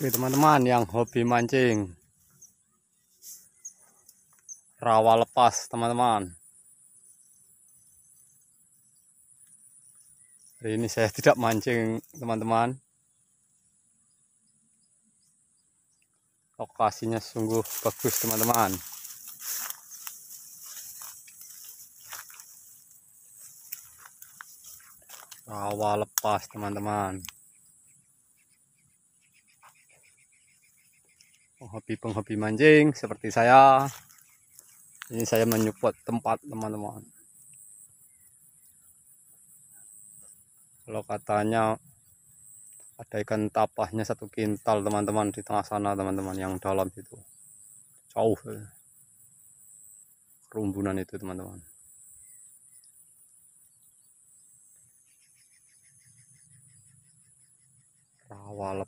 Oke teman-teman yang hobi mancing rawa lepas teman-teman hari ini saya tidak mancing teman-teman lokasinya sungguh bagus teman-teman rawa lepas teman-teman penghobi-penghobi mancing seperti saya ini saya menyupport tempat teman-teman kalau katanya ada ikan tapahnya satu kintal teman-teman di tengah sana teman-teman yang dalam itu jauh eh. kerumbunan itu teman-teman rawa